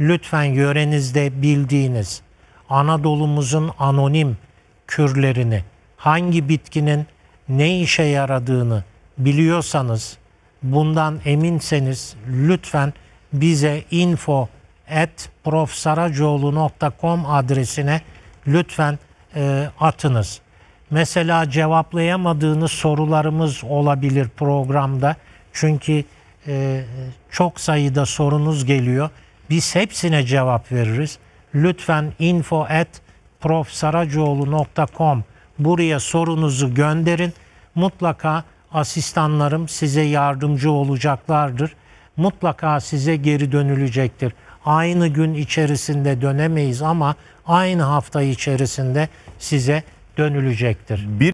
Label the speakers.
Speaker 1: lütfen yörenizde bildiğiniz Anadolu'muzun anonim kürlerini, hangi bitkinin ne işe yaradığını biliyorsanız, bundan eminseniz lütfen bize info at profsaracoğlu.com adresine lütfen e, atınız. Mesela cevaplayamadığınız sorularımız olabilir programda. Çünkü e, çok sayıda sorunuz geliyor. Biz hepsine cevap veririz. Lütfen info at profsaracoğlu.com buraya sorunuzu gönderin. Mutlaka asistanlarım size yardımcı olacaklardır. Mutlaka size geri dönülecektir. Aynı gün içerisinde dönemeyiz ama aynı hafta içerisinde size dönülecektir. Bir